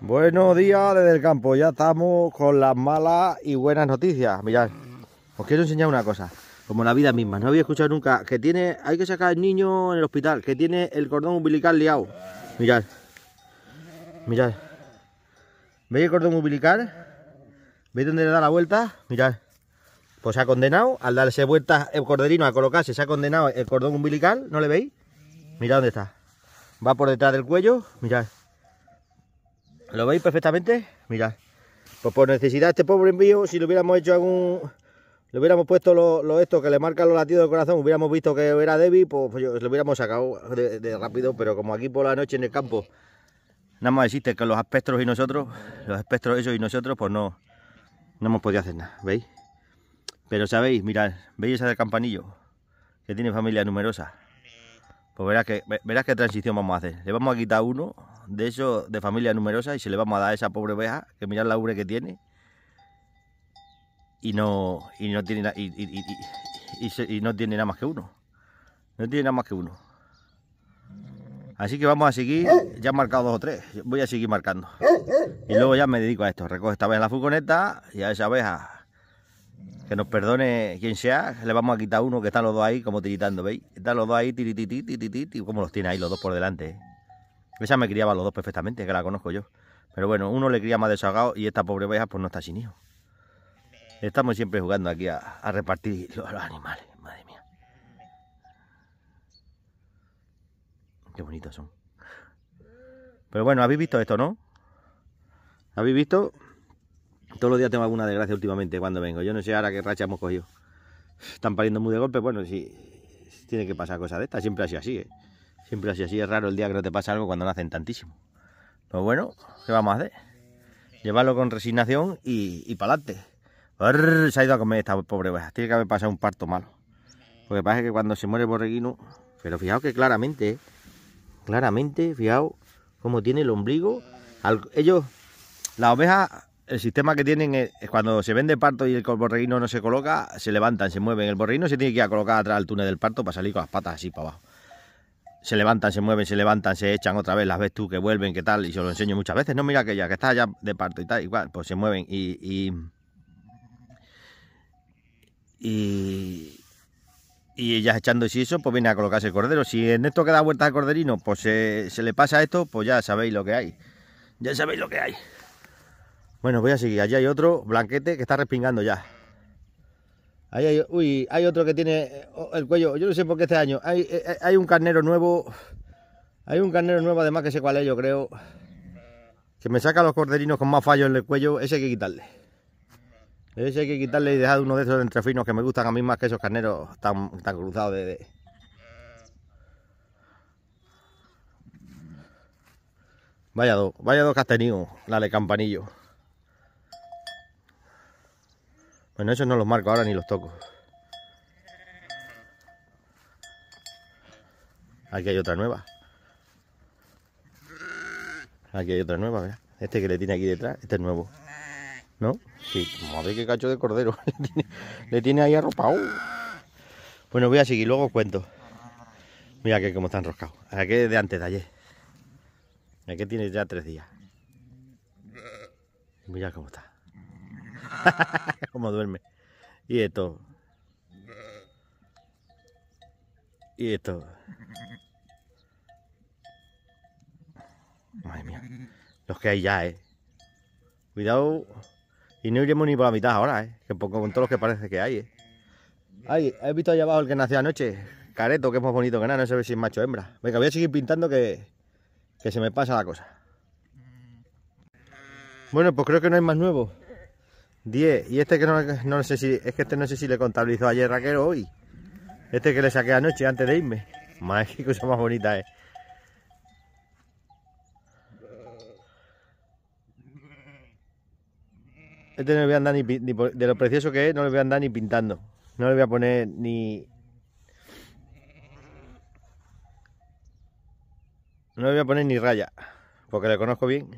Buenos días desde el campo, ya estamos con las malas y buenas noticias. Mirad, os quiero enseñar una cosa, como la vida misma, no había escuchado nunca que tiene, hay que sacar al niño en el hospital, que tiene el cordón umbilical liado. Mirad, mirad, ¿veis el cordón umbilical? ¿Veis dónde le da la vuelta? Mirad, pues se ha condenado, al darse vuelta el corderino a colocarse, se ha condenado el cordón umbilical, ¿no le veis? Mirad dónde está, va por detrás del cuello, mirad. ¿Lo veis perfectamente? Mirad. Pues por necesidad este pobre envío, si lo hubiéramos hecho algún... Le hubiéramos puesto lo, esto que le marca los latidos del corazón, hubiéramos visto que era débil, pues, pues lo hubiéramos sacado de, rápido, pero como aquí por la noche en el campo nada más existe que los espectros y nosotros, los espectros ellos y nosotros, pues no, no hemos podido hacer nada, ¿veis? Pero sabéis, mirad, ¿veis esa de campanillo? Que tiene familia numerosa. Mm. Pues verás que, verás qué transición vamos a hacer. Le vamos a quitar uno de eso, de familia numerosa, y se le vamos a dar a esa pobre oveja, que mirad la ubre que tiene, y no, y no tiene y, y, no tiene nada más que uno. No tiene nada más que uno. Así que vamos a seguir, ya han marcado dos o tres, voy a seguir marcando. Y luego ya me dedico a esto, recoge esta vez la furgoneta y a esa abeja que nos perdone quien sea, le vamos a quitar uno que están los dos ahí como tiritando, ¿veis? Están los dos ahí tirititi, y como los tiene ahí los dos por delante, ¿eh? Esa me criaba los dos perfectamente, que la conozco yo. Pero bueno, uno le cría más desahogado y esta pobre vieja, pues no está sin hijo. Estamos siempre jugando aquí a, repartir los, los animales, madre mía. Qué bonitos son. Pero bueno, habéis visto esto, ¿no? ¿Habéis visto? Todos los días tengo alguna desgracia últimamente cuando vengo. Yo no sé ahora qué racha hemos cogido. Están pariendo muy de golpe. Bueno, sí, tiene que pasar cosas de estas. Siempre así, así, ¿eh? Siempre así, así es raro el día que no te pasa algo cuando nacen tantísimo. Pero bueno, ¿qué vamos a hacer? Llevarlo con resignación y, para adelante. Se ha ido a comer esta pobre oveja. Tiene que haber pasado un parto malo. Porque pasa que cuando se muere el borreguino... Pero fijaos que claramente, claramente, fijaos cómo tiene el ombligo. Ellos, las ovejas, el sistema que tienen es, cuando se vende parto y el borreguino no se coloca, se levantan, se mueven. El borreguino se tiene que ir a colocar atrás al túnel del parto para salir con las patas así para abajo se levantan, se mueven, se levantan, se echan otra vez, las ves tú que vuelven, que tal, y se lo enseño muchas veces, no, mira aquella que está allá de parto y tal, igual, pues se mueven y, y, y ellas echando si eso, pues viene a colocarse el cordero. Si en esto que da vueltas al corderino, pues se, se, le pasa esto, pues ya sabéis lo que hay. Ya sabéis lo que hay. Bueno, voy a seguir. Allí hay otro blanquete que está respingando ya. Ahí hay, uy, hay otro que tiene eh, el cuello. Yo no sé por qué este año. Eh, eh, hay, un carnero nuevo. Hay un carnero nuevo, además que sé cuál es, yo creo. Que me saca los corderinos con más fallos en el cuello. Ese hay que quitarle. Ese hay que quitarle y dejar uno de esos entrefinos que me gustan a mí más que esos carneros tan, tan cruzados de, Vaya dos, vaya dos que has tenido, la de campanillo. Bueno, esos no los marco ahora ni los toco. Aquí hay otra nueva. Aquí hay otra nueva, mira. Este que le tiene aquí detrás, este es nuevo. ¿No? Sí, madre qué cacho de cordero. le, tiene, ahí arropado. Bueno, voy a seguir, luego os cuento. Mira que como está enroscado. Aquí de antes de ayer. Aquí tiene ya tres días. Mira cómo está. como duerme. Y esto. Y esto. Madre mía. Los que hay ya, eh. Cuidado. Y no iremos ni por la mitad ahora, eh. Que poco con todos los que parece que hay, eh. visto allá abajo el que nació anoche? Careto, que es más bonito que nada, no sé si es macho o hembra. Venga, voy a seguir pintando que, que se me pasa la cosa. Bueno, pues creo que no hay más nuevos. 10. Y este que no, sé si. Es que este no sé si le contabilizó ayer Raquel hoy. Este que le saqué anoche antes de irme. más qué cosa más bonita es. Eh. Este no le voy a andar ni, ni, de lo precioso que es, no le voy a andar ni pintando. No le voy a poner ni. No le voy a poner ni raya, porque le conozco bien.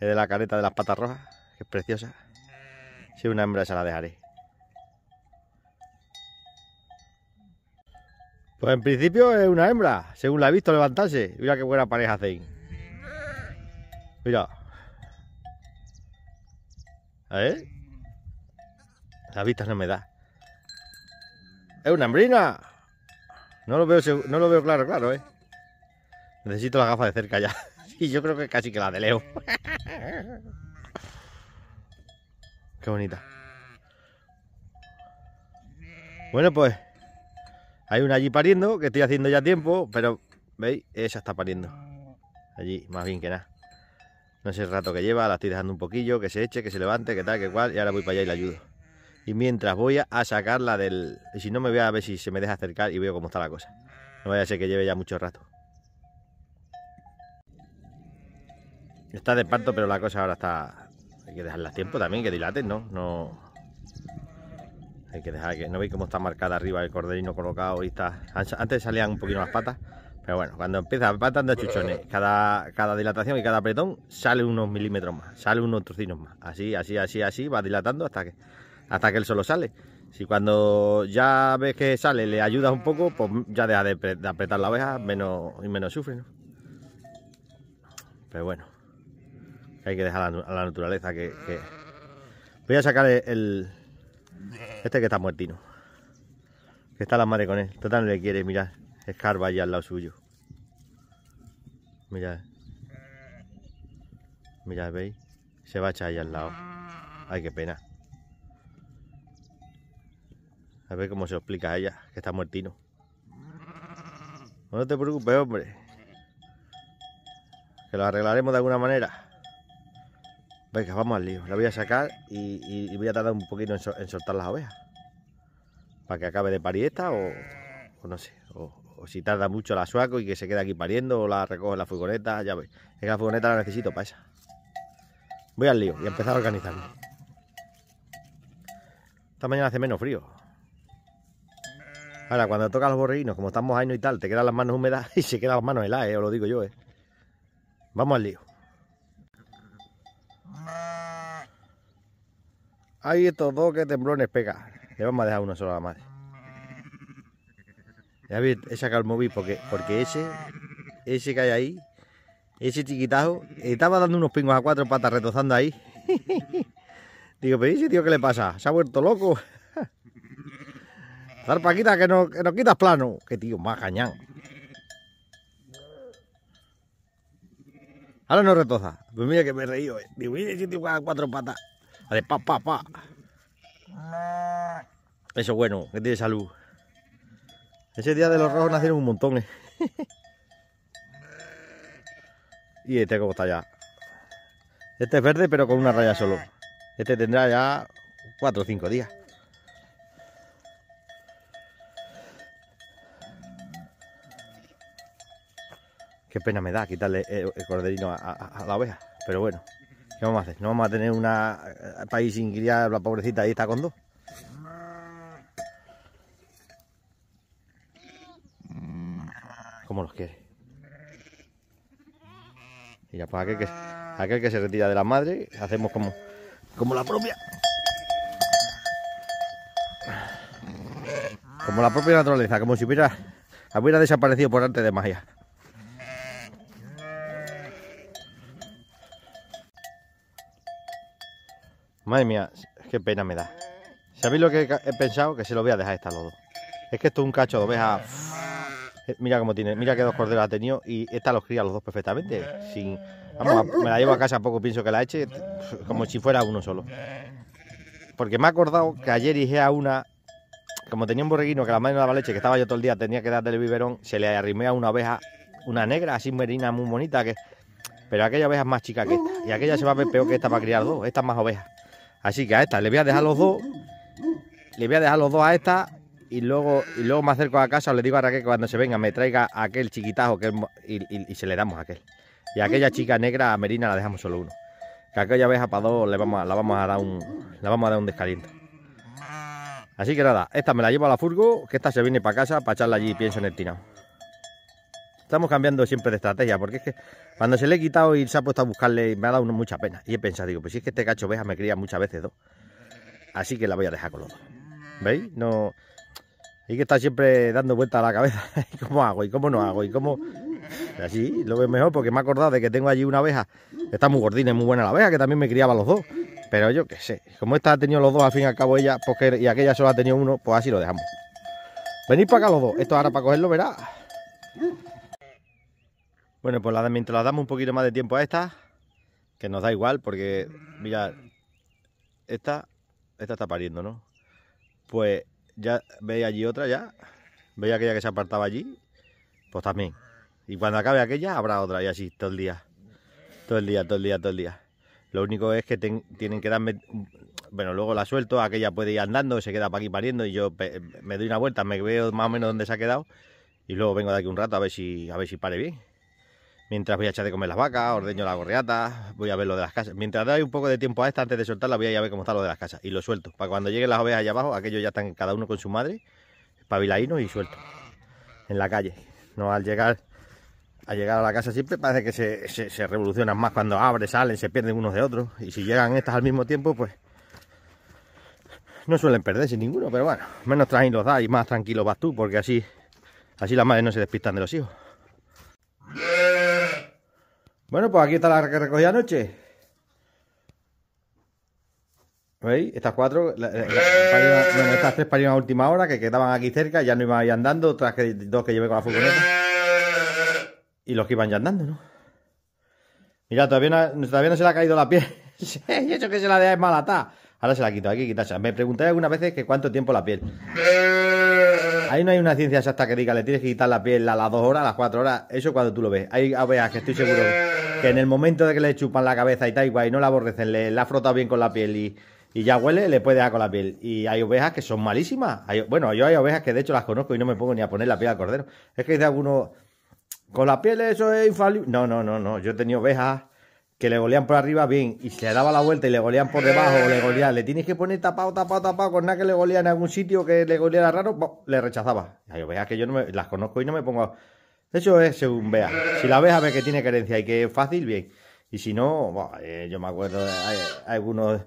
Es de la careta de las patas rojas es preciosa. Si una hembra se la dejaré. Pues en principio es una hembra, según la he visto levantarse. Mira qué buena pareja hacen. Mira. A ver. La vista no me da. ¡Es una hembrina! No lo veo, no lo veo claro, claro, ¿eh? Necesito la gafa de cerca ya. Y yo creo que casi que la de Leo. Qué bonita. Bueno, pues hay una allí pariendo, que estoy haciendo ya tiempo, pero veis, esa está pariendo. Allí, más bien que nada. No sé el rato que lleva, la estoy dejando un poquillo, que se eche, que se levante, que tal, que cual, y ahora voy para allá y la ayudo. Y mientras voy a sacarla del... Y si no, me voy a ver si se me deja acercar y veo cómo está la cosa. No vaya a ser que lleve ya mucho rato. Está de parto, pero la cosa ahora está hay que dejarlas tiempo también, que dilaten, ¿no? No. Hay que dejar que. ¿No veis cómo está marcada arriba el corderino colocado? Y está. Antes salían un poquito las patas. Pero bueno, cuando empieza patando a chuchones, cada, cada dilatación y cada apretón sale unos milímetros más, sale unos trocinos más. Así, así, así, así, va dilatando hasta que, hasta que él solo sale. Si cuando ya ves que sale, le ayuda un poco, pues ya deja de, apretar la oveja menos, y menos sufre, ¿no? Pero bueno hay que dejar a la, naturaleza que, Voy a sacar el, Este que está muertino. Que está la madre con él. Total no le quiere, mirad. Escarba allá al lado suyo. Mirad. Mirad, ¿veis? Se va a echar allá al lado. Ay, qué pena. A ver cómo se explica a ella, que está muertino. No te preocupes, hombre. Que lo arreglaremos de alguna manera. Venga, vamos al lío. La voy a sacar y, voy a tardar un poquito en, soltar las ovejas. Para que acabe de parir esta o, no sé. O, si tarda mucho la suaco y que se quede aquí pariendo o la recoge la furgoneta, ya ves, Es que la furgoneta la necesito para esa. Voy al lío y empezar a organizarme. Esta mañana hace menos frío. Ahora, cuando toca los borrinos como estamos no y tal, te quedan las manos húmedas y se quedan las manos heladas, eh, os lo digo yo, eh. Vamos al lío. Hay estos dos que temblones pega. Le vamos a dejar una sola a la madre. Ya vi, he sacado el móvil porque, porque ese, ese que hay ahí, ese chiquitazo, estaba dando unos pingos a cuatro patas retozando ahí. Digo, pero ese tío, ¿qué le pasa? ¿Se ha vuelto loco? Zarpaquita, que, no, que nos quitas plano. Qué tío, más cañón. Ahora no retoza. Pues mira que me he reído. Eh. Digo, ese tío a cuatro patas pa, Eso es bueno, que tiene salud. Ese día de los rojos nacieron un montón, eh. y este como está ya. Este es verde, pero con una raya solo. Este tendrá ya 4 o 5 días. Qué pena me da quitarle eh, el corderino a la oveja, pero bueno. No vamos a tener una eh, país sin criar, la pobrecita, ahí está con dos. Como los quiere. Mira, pues aquel que, aquel que se retira de la madre, hacemos como, como la propia. Como la propia naturaleza, como si hubiera, hubiera desaparecido por antes de magia. Madre mía, qué pena me da. ¿Sabéis lo que he pensado? Que se lo voy a dejar esta lodo. Es que esto es un cacho de oveja. Eh, mira cómo tiene, mira qué dos corderos ha tenido y esta los cría los dos perfectamente. Sin, me la llevo a casa, poco pienso que la eche, como si fuera uno solo. Porque me he acordado que ayer dije a una, como tenía un borreguino que la madre no daba leche, que estaba yo todo el día, tenía que darle el biberón, se le arrimé a una oveja, una negra, así merina, muy bonita, que, pero aquella oveja es más chica que esta. Y aquella se va a ver peor que esta para criar dos, esta es más oveja. Así que a esta le voy a dejar los dos. Le voy a dejar los dos a esta y luego, y luego me acerco a casa le digo a Raquel que cuando se venga me traiga aquel chiquitajo que y, y, se le damos a aquel. Y a aquella chica negra a Merina la dejamos solo uno. Que aquella vez a dos le vamos a, la vamos a dar un. La vamos a dar un descaliento. Así que nada, esta me la llevo a la furgo, que esta se viene para casa para echarla allí y pienso en el tinao. Estamos cambiando siempre de estrategia, porque es que cuando se le he quitado y se ha puesto a buscarle, me ha dado mucha pena. Y he pensado, digo, pues si es que este cacho oveja me cría muchas veces dos. Así que la voy a dejar con los dos. ¿Veis? No... hay que estar siempre dando vuelta a la cabeza. ¿Cómo hago? ¿Y cómo no hago? ¿Y cómo...? Así lo veo mejor porque me he acordado de que tengo allí una abeja. Está muy gordina y muy buena la abeja, que también me criaba los dos. Pero yo qué sé. Como esta ha tenido los dos, al fin y al cabo ella, porque pues y aquella solo ha tenido uno, pues así lo dejamos. Venid para acá los dos. Esto ahora para cogerlo, verá. Bueno, pues la, mientras damos un poquito más de tiempo a esta, que nos da igual, porque, mira, esta, esta está pariendo, ¿no? Pues ya veis allí otra ya, veis aquella que se apartaba allí, pues también. Y cuando acabe aquella, habrá otra y así, todo el día. Todo el día, todo el día, todo el día. Lo único es que tienen que darme... Bueno, luego la suelto, aquella puede ir andando, se queda para aquí pariendo y yo me doy una vuelta, me veo más o menos dónde se ha quedado y luego vengo de aquí un rato a ver si, a ver si pare bien. Mientras voy a echar de comer las vacas, ordeño la gorriata, voy a ver lo de las casas. Mientras doy un poco de tiempo a esta, antes de soltarla, voy a ir a ver cómo está lo de las casas. Y lo suelto. Para cuando lleguen las ovejas allá abajo, aquellos ya están cada uno con su madre, espabilainos y suelto. En la calle. No al llegar a llegar a la casa siempre parece que se, revolucionan más cuando abren, salen, se pierden unos de otros. Y si llegan estas al mismo tiempo, pues no suelen perderse ninguno, pero bueno, menos tranquilos da y más tranquilos vas tú, porque así, así las madres no se despistan de los hijos. Bueno, pues aquí está la que recogí anoche. ¿Veis? Estas cuatro, estas tres parieron última hora, que quedaban aquí cerca, ya no iban andando, otras que, dos que llevé con la furgoneta. Y los que iban ya andando, ¿no? Mira, todavía no, todavía no se le ha caído la piel. y eso que se la deja es ta. Ahora se la quito, hay que quitarse. Me preguntáis algunas veces que cuánto tiempo la piel. Ahí no hay una ciencia exacta que diga, le tienes que quitar la piel a las dos horas, a las 4 horas. Eso cuando tú lo ves. Hay ah, ovejas que estoy seguro que en el momento de que le chupan la cabeza y tal y no la aborrecen, le, la ha frotado bien con la piel y, ya huele, le puede dar con la piel. Y hay ovejas que son malísimas. bueno, yo hay ovejas que de hecho las conozco y no me pongo ni a poner la piel al cordero. Es que dice alguno, con la piel eso es infalible. No, no, no, no. Yo he tenido ovejas que le golean por arriba bien y se le daba la vuelta y le golean por debajo o le golean, le tienes que poner tapado, tapado, tapado, con nada que le golean en algún sitio que le goleara raro, le rechazaba. Ya ovejas que yo no las conozco y no me pongo... De hecho es según vea. Si la oveja ve que tiene carencia y que es fácil, bien. Y si no, eh, yo me acuerdo, de, hay, algunos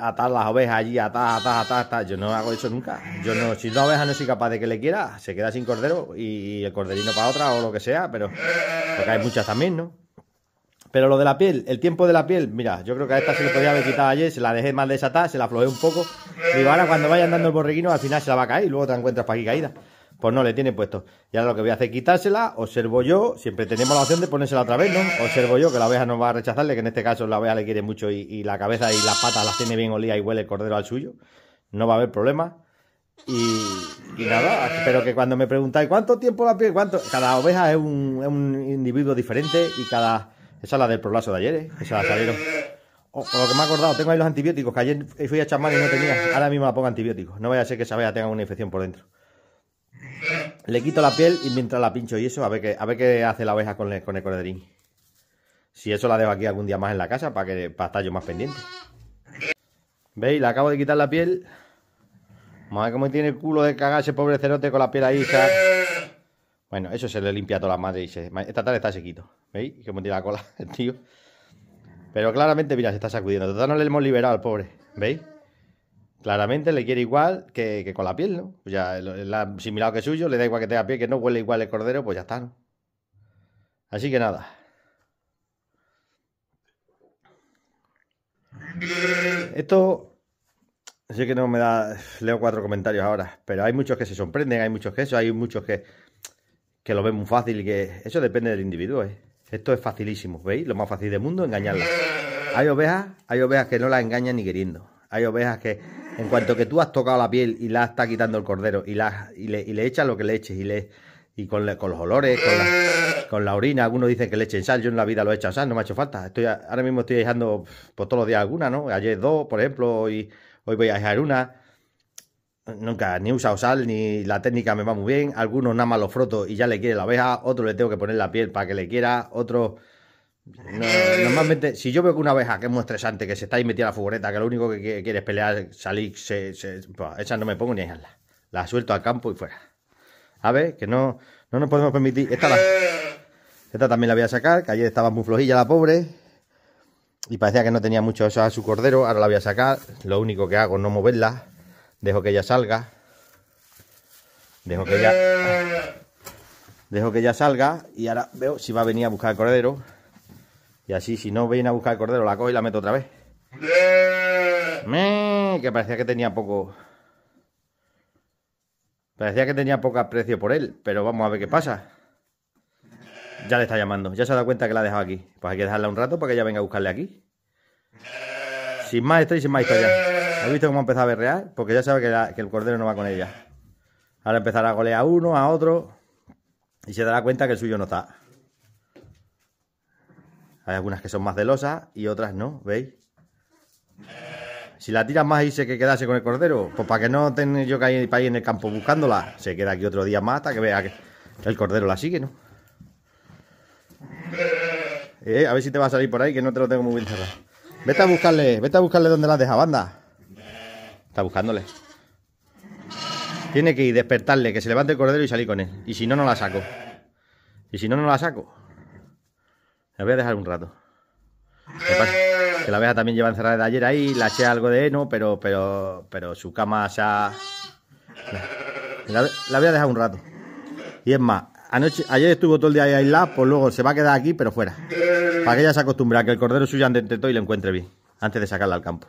atar las ovejas allí, atar, atar, atar, atar. Yo no hago eso nunca. Yo no, si una oveja no soy capaz de que le quiera, se queda sin cordero y el corderino para otra o lo que sea, pero porque hay muchas también, ¿no? Pero lo de la piel, el tiempo de la piel, mira, yo creo que a esta se le podía haber quitado ayer, se la dejé más desatada, se la aflojé un poco. y ahora cuando vaya andando el borreguino, al final se la va a caer y luego te encuentras para aquí caída. Pues no, le tiene puesto. Y ahora lo que voy a hacer es quitársela, observo yo, siempre tenemos la opción de ponérsela otra vez, ¿no? Observo yo que la oveja no va a rechazarle, que en este caso la oveja le quiere mucho y, la cabeza y las patas las tiene bien olía y huele cordero al suyo. No va a haber problema. Y, nada, espero que cuando me preguntáis cuánto tiempo la piel, cuánto, cada oveja es un individuo diferente y cada esa es la del prolazo de ayer, ¿eh? Esa la salieron. Oh, por lo que me he acordado, tengo ahí los antibióticos, que ayer fui a chamar y no tenía. Ahora mismo la pongo antibióticos. No vaya a ser que esa vea tenga una infección por dentro. Le quito la piel y mientras la pincho y eso, a ver qué, hace la oveja con el, corderín. Si eso la dejo aquí algún día más en la casa para que para estar yo más pendiente. ¿Veis? Le acabo de quitar la piel. Madre cómo tiene el culo de cagar ese pobre cerote con la piel ahí, ¿sabes? Bueno, eso se le limpia a toda la madre y se... esta tarde está sequito. ¿Veis? Que como tira la cola el tío. Pero claramente, mira, se está sacudiendo. Total no le hemos liberado al pobre. ¿Veis? Claramente le quiere igual que, con la piel, ¿no? Pues ya, el similado que suyo, le da igual que tenga piel, que no huele igual el cordero, pues ya está, ¿no? Así que nada. Esto sé que no me da. Leo cuatro comentarios ahora, pero hay muchos que se sorprenden, hay muchos que eso, hay muchos que que lo ve muy fácil y que eso depende del individuo. ¿eh? Esto es facilísimo, ¿veis? Lo más fácil del mundo, engañarla. Hay ovejas, hay ovejas que no las engañan ni queriendo. Hay ovejas que, en cuanto que tú has tocado la piel y la está quitando el cordero y, la, y, le, y le echas lo que le eches y le y con, con los olores, con la, orina, algunos dicen que le echen sal, yo en la vida lo he echado sal, no me ha hecho falta. Estoy, ahora mismo estoy dejando por pues, todos los días alguna, ¿no? Ayer dos, por ejemplo, y hoy voy a dejar una Nunca, ni usa sal, ni la técnica me va muy bien. Algunos nada más los froto y ya le quiere la abeja Otro le tengo que poner la piel para que le quiera. Otro. normalmente, si yo veo que una abeja que es muy estresante, que se está ahí metida en la fureta que lo único que quiere es pelear, salir, se, esa no me pongo ni a dejarla. La suelto al campo y fuera. A ver, que no, no nos podemos permitir. Esta, también la voy a sacar, que ayer estaba muy flojilla la pobre. Y parecía que no tenía mucho a su cordero. Ahora la voy a sacar. Lo único que hago es no moverla Dejo que ella salga. Dejo que ella... Dejo que ella salga y ahora veo si va a venir a buscar el cordero. Y así, si no viene a buscar el cordero, la cojo y la meto otra vez. ¡Eh! Me, que parecía que tenía poco... Parecía que tenía poco aprecio por él, pero vamos a ver qué pasa. Ya le está llamando, ya se ha dado cuenta que la ha dejado aquí. Pues hay que dejarla un rato para que ella venga a buscarle aquí. Sin más estoy y sin más historia. ¿Has visto cómo empezado a berrear? Porque ya sabe que, el cordero no va con ella. Ahora empezará a golear a uno, a otro. Y se dará cuenta que el suyo no está. Hay algunas que son más celosas y otras no, ¿veis? Si la tiras más y se que quedase con el cordero, pues para que no tenga yo que ir para en el campo buscándola, se queda aquí otro día más hasta que vea que el cordero la sigue, ¿no? Eh, a ver si te va a salir por ahí, que no te lo tengo muy bien cerrado. Vete a buscarle, vete a buscarle donde la deja banda. Está buscándole. Tiene que ir, despertarle, que se levante el cordero y salir con él. Y si no, no la saco. Y si no, no la saco. La voy a dejar un rato. Que la abeja también lleva encerrada de ayer ahí, la eché algo de heno, pero, pero, pero su cama se ha... La, voy a dejar un rato. Y es más, anoche, ayer estuvo todo el día ahí aislada, pues luego se va a quedar aquí, pero fuera. Para que ella se acostumbre a que el cordero suya ande todo y lo encuentre bien, antes de sacarla al campo.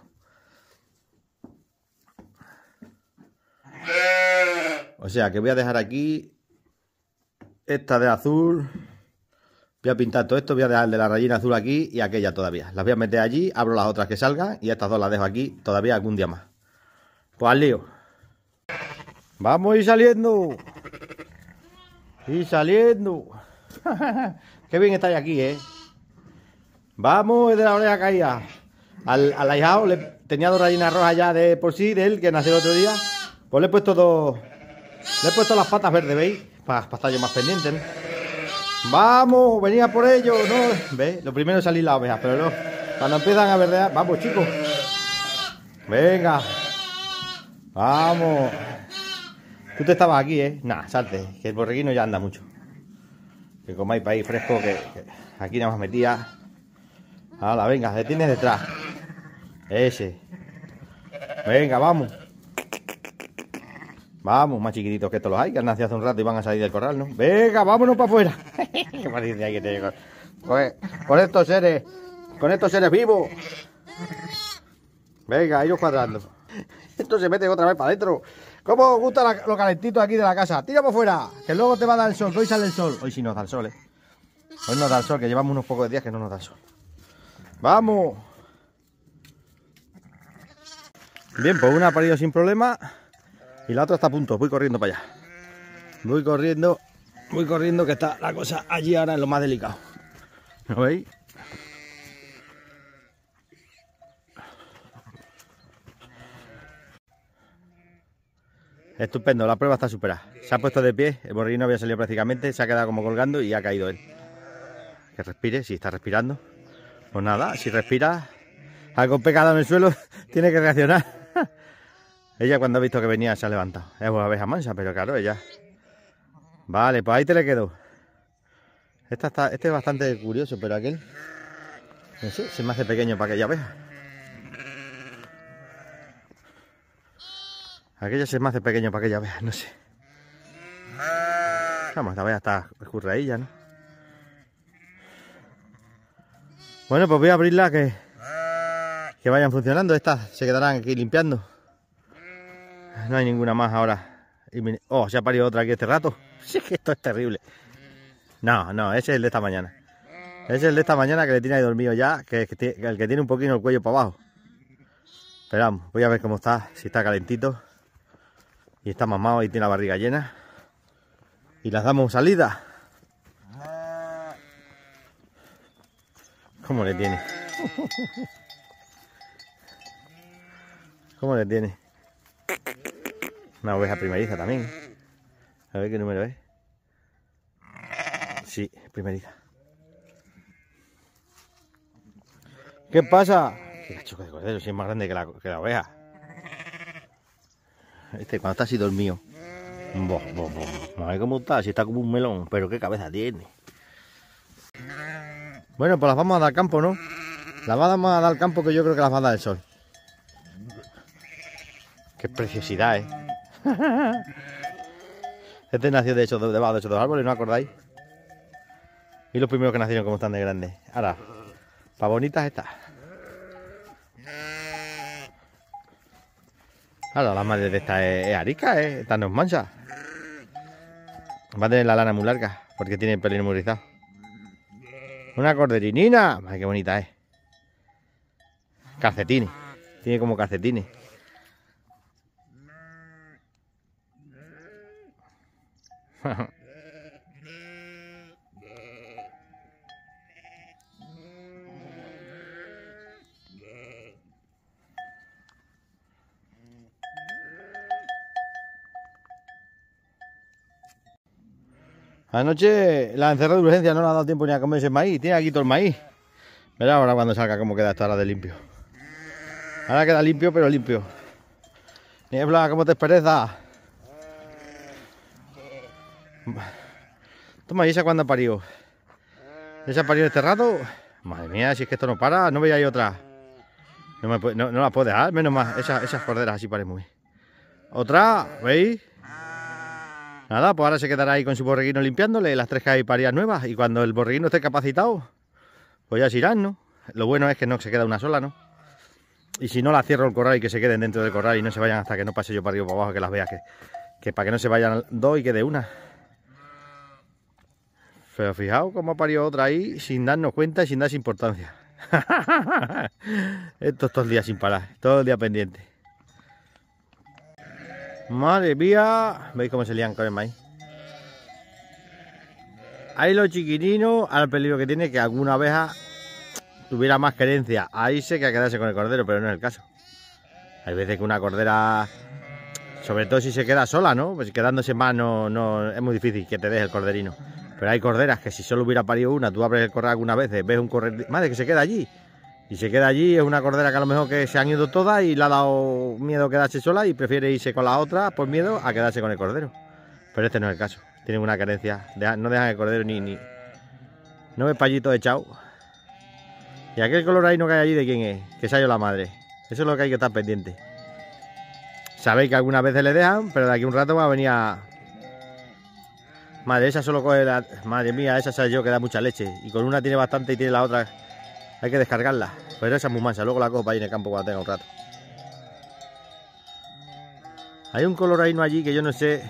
O sea que voy a dejar aquí esta de azul. Voy a pintar todo esto, voy a dejar de la rayina azul aquí y aquella todavía. Las voy a meter allí, abro las otras que salgan y estas dos las dejo aquí todavía algún día más. Pues al lío. Vamos a ir saliendo. Y saliendo. Qué bien estáis aquí, ¿eh? Vamos de la oreja caída. Al, al le tenía dos rayinas rojas ya de por sí, de él, que nació el otro día. Pues le he puesto dos le he puesto las patas verdes, ¿veis? Para, estar yo más pendiente. ¡Vamos! ¡Venía por ellos! ¿no? ¿Veis? Lo primero es salir las ovejas, pero no. Cuando empiezan a verdear... ¡Vamos, chicos! ¡Venga! ¡Vamos! Tú te estabas aquí, ¿eh? Nah, salte, que el borreguino ya anda mucho. Que como hay país fresco, que, aquí nada más metía. Hala, venga, detienes detrás. Ese. Venga, vamos. Vamos, más chiquititos que estos los hay, que han nacido hace un rato y van a salir del corral, ¿no? Venga, vámonos para afuera. ¿Qué más ahí que te pues, con estos seres, con estos seres vivos. Venga, ellos cuadrando. Esto se mete otra vez para adentro. ¿Cómo os gusta lo calentito aquí de la casa? Tira por fuera, que luego te va a dar el sol, hoy sale el sol. Hoy sí nos da el sol, ¿eh? Hoy nos da el sol, que llevamos unos pocos días que no nos da el sol. ¡Vamos! Bien, pues una ha parido sin problema. Y la otra está a punto, voy corriendo para allá. Voy corriendo, voy corriendo que está la cosa allí ahora en lo más delicado. ¿Lo veis? Estupendo, la prueba está superada. Se ha puesto de pie, el borrino había salido prácticamente, se ha quedado como colgando y ha caído él. Que respire, si está respirando. Pues nada, si respira, algo pegado en el suelo, tiene que reaccionar. Ella cuando ha visto que venía se ha levantado. Es una abeja mansa, pero claro, ella. Vale, pues ahí te le quedó. Esta está, este es bastante curioso, pero aquel... No sé, se me hace pequeño para aquella abeja. Aquella se me hace pequeño para aquella abeja, no sé. Vamos, esta abeja está ella, ¿no? Bueno, pues voy a abrirla que, que vayan funcionando. Estas se quedarán aquí limpiando. No hay ninguna más ahora. Oh, se ha parido otra aquí este rato. Sí, que esto es terrible. No, no, ese es el de esta mañana. Ese es el de esta mañana que le tiene ahí dormido ya, que, el que tiene un poquito el cuello para abajo. Esperamos, voy a ver cómo está, si está calentito. Y está mamado y tiene la barriga llena. Y las damos salida. ¿Cómo le tiene? ¿Cómo le tiene? Una oveja primeriza también. A ver qué número es. Sí, primeriza. ¿Qué pasa? El choco de cordero, si es más grande que la, oveja. Este, cuando está así dormido. A ver cómo está, si está como un melón, pero qué cabeza tiene. Bueno, pues las vamos a dar al campo, ¿no? Las vamos a dar al campo que yo creo que las va a dar el sol. Qué preciosidad, ¿eh? este nació de hecho debajo de esos dos árboles, ¿no acordáis? Y los primeros que nacieron como están de grandes. Ahora, pa' bonitas estas. Ahora, la madre de esta es, arica, ¿eh? no mancha. Va a tener la lana muy larga, porque tiene el pelín muy Una corderinina. Ay, qué bonita es. Calcetines. Tiene como calcetines. Anoche la encerrada de urgencia no le ha dado tiempo ni a comerse el maíz. Tiene aquí todo el maíz. Verá ahora cuando salga cómo queda esta hora de limpio. Ahora queda limpio, pero limpio. Niebla, ¿cómo te espereza? Toma, ¿y esa cuándo parió? ¿Esa parió este rato? Madre mía, si es que esto no para, no veía otra. No, me, no, la puedo dejar, menos más. Esas, corderas así paren muy Otra, ¿veis? Nada, pues ahora se quedará ahí con su borreguino limpiándole las tres que hay paridas nuevas. Y cuando el borreguino esté capacitado, pues ya se irán, ¿no? Lo bueno es que no se queda una sola, ¿no? Y si no, la cierro el corral y que se queden dentro del corral y no se vayan hasta que no pase yo para arriba abajo, que las vea, que, que para que no se vayan dos y quede una. Pero fijaos cómo parido otra ahí sin darnos cuenta y sin darse importancia. Estos todos días sin parar, todo el día pendiente. Madre mía, veis cómo se lían con el maíz. Ahí los chiquitinos, al peligro que tiene que alguna abeja tuviera más querencia. Ahí se que quedarse con el cordero, pero no es el caso. Hay veces que una cordera, sobre todo si se queda sola, ¿no? Pues quedándose más no, no es muy difícil que te deje el corderino. Pero hay corderas que si solo hubiera parido una, tú abres el corral algunas veces, ves un correr madre, que se queda allí. Y se queda allí, es una cordera que a lo mejor que se han ido todas y le ha dado miedo quedarse sola y prefiere irse con la otra por miedo a quedarse con el cordero. Pero este no es el caso. Tienen una carencia. no dejan el cordero ni... ni no ve de chau ¿Y aquel color ahí no cae allí de quién es? Que se ha ido la madre. Eso es lo que hay que estar pendiente. Sabéis que algunas veces le dejan, pero de aquí un rato va a venir a, Madre, esa solo coge la... Madre mía, esa sabe yo que da mucha leche. Y con una tiene bastante y tiene la otra. Hay que descargarla. Pero esa es muy mansa. Luego la cojo para ir en el campo cuando tenga un rato. Hay un color ahí no allí que yo no sé.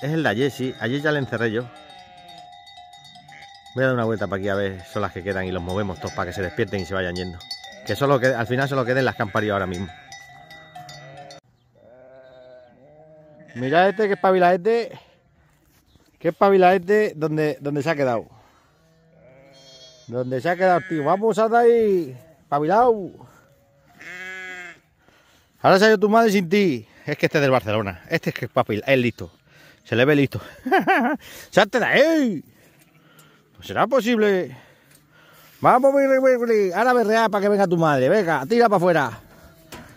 Es el de ayer, sí. Ayer ya le encerré yo. Voy a dar una vuelta para aquí a ver. Son las que quedan y los movemos todos para que se despierten y se vayan yendo. Que solo que al final solo queden las que ahora mismo. Mirad este que pavila este. ¿Qué pabila este donde, donde se ha quedado? Donde se ha quedado, tío. Vamos, hasta ahí. pabilao. Ahora salió tu madre sin ti. Es que este es del Barcelona. Este es que es papil, es listo. Se le ve listo. ¡Salte de ahí! será posible. Vamos, muy. Ahora berrea para que venga tu madre. Venga, tira para afuera.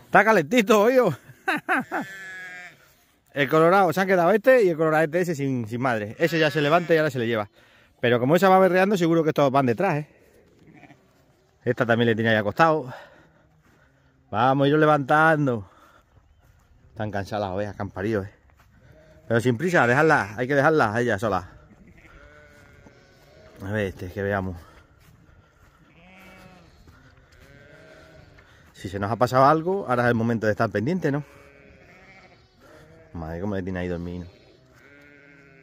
Está calentito, oído. El colorado se han quedado este y el colorado este ese sin, sin madre. Ese ya se levanta y ahora se le lleva. Pero como esa va berreando, seguro que estos van detrás, ¿eh? Esta también le tenía ahí acostado. Vamos, ir levantando. Están cansadas las ovejas ¿eh? Pero sin prisa, dejarla, Hay que dejarla a ella sola. A ver este, que veamos. Si se nos ha pasado algo, ahora es el momento de estar pendiente, ¿no? Madre, cómo le tiene ahí dormido.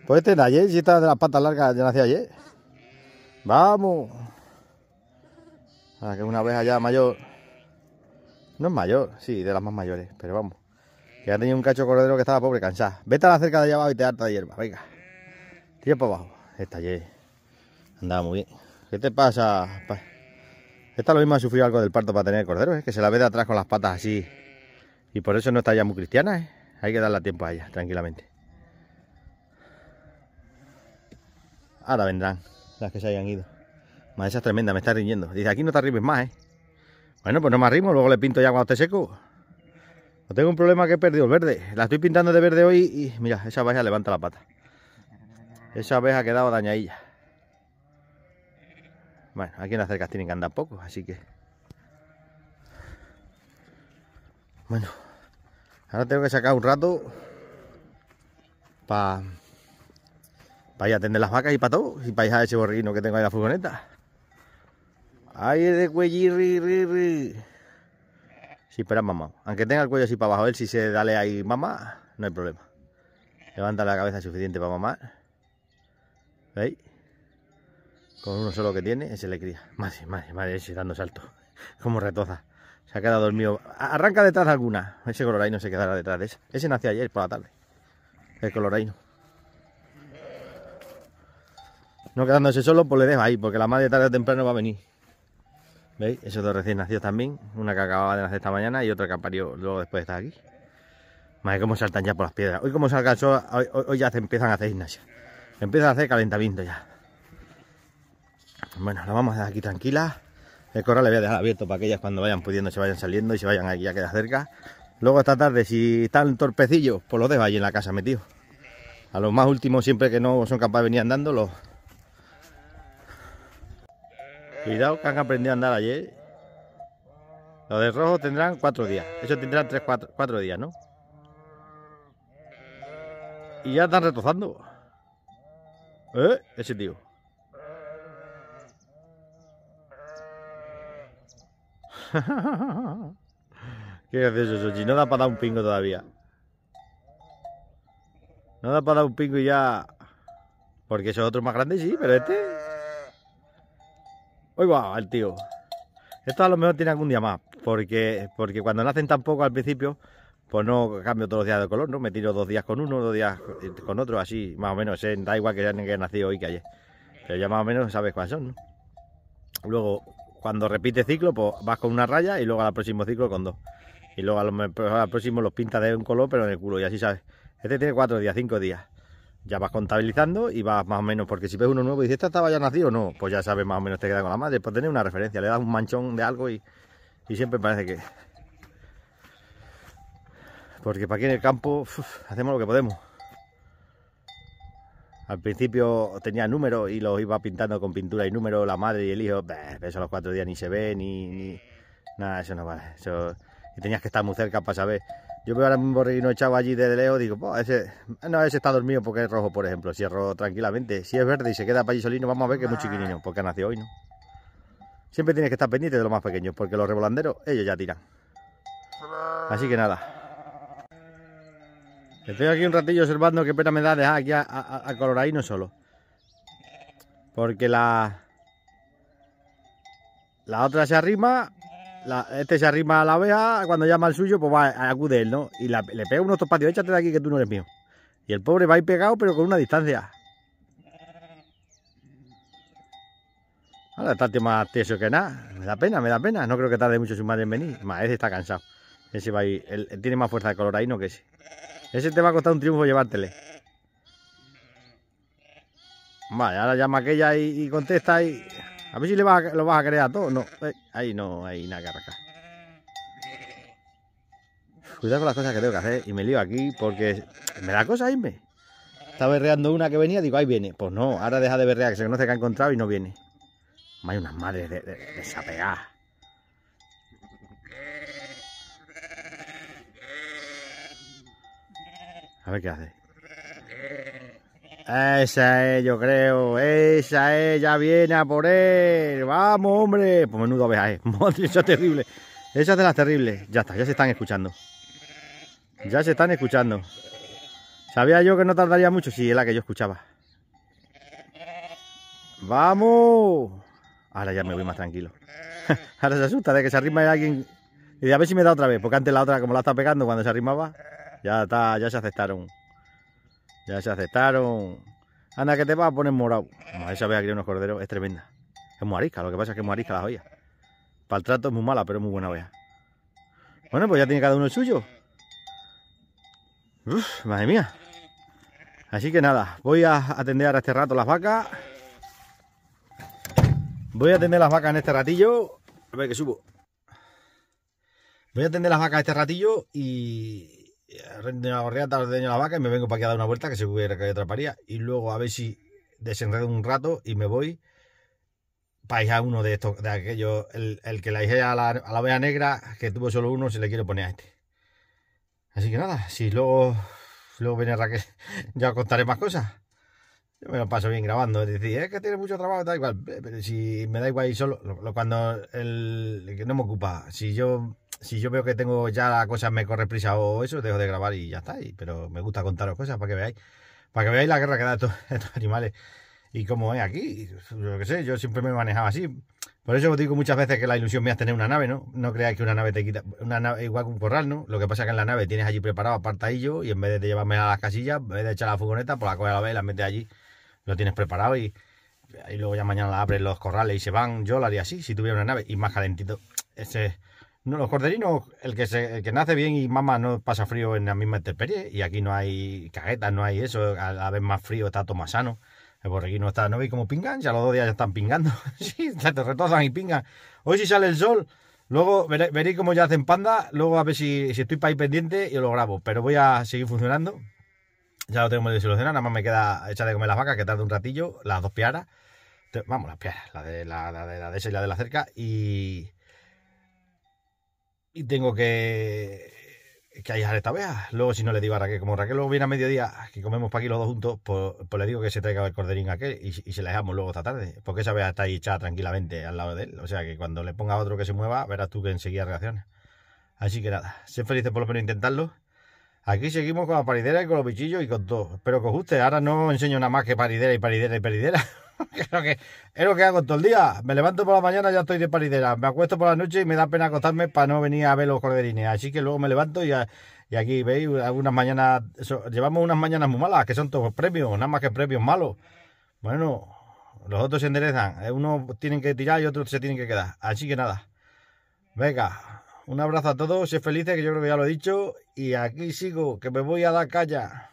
Pues este de ayer, si esta de las patas largas ya nació ayer. ¡Vamos! Ahora que una vez allá mayor. No es mayor, sí, de las más mayores, pero vamos. Que ha tenido un cacho cordero que estaba pobre, cansado. Vete a la cerca de allá abajo y te harta de hierba, venga. Tiempo para abajo. Esta ayer andaba muy bien. ¿Qué te pasa? Esta lo mismo ha sufrido algo del parto para tener cordero, ¿eh? que se la ve de atrás con las patas así. Y por eso no está ya muy cristiana, ¿eh? Hay que darle tiempo a ella, tranquilamente. Ahora vendrán las que se hayan ido. esa es tremenda, me está riñendo. Dice, aquí no te arribes más, ¿eh? Bueno, pues no me arrimo, luego le pinto ya cuando esté seco. No tengo un problema que he perdido el verde. La estoy pintando de verde hoy y mira, esa abeja levanta la pata. Esa abeja ha quedado dañadilla. Bueno, aquí en las cercas tienen que andar poco, así que... Bueno, Ahora tengo que sacar un rato para ir a atender las vacas y para todo. Y para a ese borrino que tengo ahí en la furgoneta. Ahí de cuellirri, ri, ri. Sí, espera, mamá. Aunque tenga el cuello así para abajo, él si se dale ahí mamá, no hay problema. Levanta la cabeza suficiente para mamar. ¿Veis? Con uno solo que tiene, ese le cría. Madre, madre, madre, ese dando salto. Como retoza. Se ha quedado dormido. Arranca detrás de alguna. Ese coloraino se quedará detrás ese. nació ayer por la tarde. El coloraino. No quedándose solo, pues le dejo ahí, porque la madre tarde o temprano va a venir. ¿Veis? Esos dos recién nacidos también. Una que acababa de nacer esta mañana y otra que parió luego después de estar aquí. Madre, cómo saltan ya por las piedras. Hoy como se alcanzó hoy, ya se empiezan a hacer gimnasia. Empiezan a hacer calentamiento ya. Bueno, la vamos a dejar aquí tranquila. El corral le voy a dejar abierto para que ellas cuando vayan pudiendo se vayan saliendo y se vayan aquí, ya queda cerca. Luego esta tarde, si están torpecillos, pues los dejo ahí en la casa metido A los más últimos, siempre que no son capaces de venir andando, los... Cuidado que han aprendido a andar ayer. Los de rojo tendrán cuatro días. Eso tendrán tres, cuatro, cuatro días, ¿no? Y ya están retozando. ¿Eh? Ese tío. Qué gracioso Sochi, no da para dar un pingo todavía. No da para dar un pingo y ya... Porque esos otros más grandes sí, pero este... Uy, va, el tío. Esto a lo mejor tiene algún día más, porque, porque cuando nacen tan poco al principio, pues no cambio todos los días de color, ¿no? Me tiro dos días con uno, dos días con otro, así, más o menos. Eh, da igual que ya que nacido hoy que ayer. Pero ya más o menos sabes cuáles son, ¿no? Luego, cuando repite ciclo, pues vas con una raya y luego al próximo ciclo con dos. Y luego pues, al próximo los pintas de un color, pero en el culo, y así sabes. Este tiene cuatro días, cinco días. Ya vas contabilizando y vas más o menos, porque si ves uno nuevo y dices, ¿esta estaba ya nacido o no? Pues ya sabes más o menos, te queda con la madre. Pues tener una referencia, le das un manchón de algo y, siempre parece que... Porque para aquí en el campo hacemos lo que podemos. Al principio tenía números y los iba pintando con pintura y número la madre y el hijo, eso los cuatro días ni se ve, ni, nada, eso no vale. Eso... Y tenías que estar muy cerca para saber. Yo veo ahora un borreguino echado allí de leo digo, ese, no, ese está dormido porque es rojo, por ejemplo. Si es rojo tranquilamente, si es verde y se queda para allí solino, vamos a ver que es muy chiquinino, porque nació hoy, ¿no? Siempre tienes que estar pendiente de los más pequeños, porque los revolanderos ellos ya tiran. Así que nada, Estoy aquí un ratillo observando qué pena me da dejar aquí a, a, solo. Porque la... La otra se arrima, este se arrima a la oveja, cuando llama al suyo, pues va a acude él, ¿no? Y le pega unos patios, échate de aquí que tú no eres mío. Y el pobre va ahí pegado, pero con una distancia. Ahora está tío más tieso que nada. Me da pena, me da pena. No creo que tarde mucho su madre en venir. Más, ese está cansado. Ese va ahí. Él, tiene más fuerza de color que ese. Ese te va a costar un triunfo llevártele. Vale, ahora llama aquella y, contesta y... A ver si le vas a, lo vas a crear todo. No, eh, ahí no ahí nada que Cuidado con las cosas que tengo que hacer y me lío aquí porque me da cosa irme. Estaba berreando una que venía, digo, ahí viene. Pues no, ahora deja de berrear, que se conoce que ha encontrado y no viene. Hay unas madres de, de, A ver qué hace. Esa es, yo creo. Esa es, ya viene a por él. Vamos, hombre. Pues menudo vea. es. Madre, esa es terrible. Esa es de las terribles. Ya está, ya se están escuchando. Ya se están escuchando. Sabía yo que no tardaría mucho. si es la que yo escuchaba. ¡Vamos! Ahora ya me voy más tranquilo. Ahora se asusta de que se arrima alguien. Y a ver si me da otra vez, porque antes la otra, como la estaba pegando cuando se arrimaba, ya está, ya se aceptaron. Ya se aceptaron. Anda, que te vas a poner morado. esa vea que unos corderos es tremenda. Es arisca, lo que pasa es que es arisca la olla. Para el trato es muy mala, pero es muy buena olla. Bueno, pues ya tiene cada uno el suyo. madre mía. Así que nada, voy a atender ahora este rato las vacas. Voy a atender las vacas en este ratillo. A ver que subo. Voy a atender las vacas este ratillo y, la gorriata, la vaca y me vengo para aquí a dar una vuelta que seguro que paría. Y luego a ver si desenredo un rato y me voy para a uno de estos, de aquellos. El, que la dije a la, a negra, que tuvo solo uno, si le quiero poner a este. Así que nada, si luego, luego viene Raquel, ya os contaré más cosas me lo paso bien grabando. Es decir, es eh, que tiene mucho trabajo, da igual. Eh, pero si me da igual y solo. cuando el. Que no me ocupa. Si yo. Si yo veo que tengo ya la cosa, me corre prisa o eso, dejo de grabar y ya está. pero me gusta contaros cosas para que veáis. Para que veáis la guerra que da estos, estos animales. Y cómo es aquí. Yo que sé, yo siempre me he manejado así. Por eso os digo muchas veces que la ilusión mía es tener una nave, ¿no? No creáis que una nave te quita. Una nave igual que un corral, ¿no? Lo que pasa es que en la nave tienes allí preparado apartadillo y en vez de llevarme a las casillas, en vez de echar la furgoneta, pues la coge a la vez y la metes allí lo tienes preparado y, luego ya mañana la abres los corrales y se van. Yo lo haría así si tuviera una nave y más calentito. ese no, los corderinos, el que, se, que nace bien y mama no pasa frío en la misma intemperie y aquí no hay caguetas, no hay eso. A la vez más frío está todo más sano. El borreguino está, ¿no veis como pingan? Ya los dos días ya están pingando. sí, ya te retozan y pingan. Hoy si sale el sol, luego veréis cómo ya hacen panda. Luego a ver si, si estoy para ahí pendiente y lo grabo. Pero voy a seguir funcionando ya lo tengo muy desilusionado, nada más me queda echar de comer las vacas, que tarde un ratillo, las dos piaras. Vamos, las piaras, la de la, de, la esa y la de la cerca. Y. Y tengo que. Que hallar esta vea. Luego, si no le digo a Raquel, como Raquel luego viene a mediodía, que comemos para aquí los dos juntos, pues, pues, le digo que se traiga el corderín a aquel y, y, se la dejamos luego esta tarde. Porque esa vea está ahí echada tranquilamente al lado de él. O sea que cuando le ponga otro que se mueva, verás tú que enseguida reacciona. Así que nada, sé felices por lo menos intentarlo. Aquí seguimos con la paridera y con los bichillos y con todo. Espero que os guste. Ahora no enseño nada más que paridera y paridera y paridera. es, lo que, hago todo el día. Me levanto por la mañana, ya estoy de paridera. Me acuesto por la noche y me da pena acostarme para no venir a ver los corderines. Así que luego me levanto y, aquí veis algunas mañanas. llevamos unas mañanas muy malas, que son todos premios, nada más que premios malos. Bueno, los otros se enderezan. Eh, Uno tienen que tirar y otros se tienen que quedar. Así que nada. Venga. Un abrazo a todos, sé felices, que yo creo que ya lo he dicho. Y aquí sigo, que me voy a dar calla.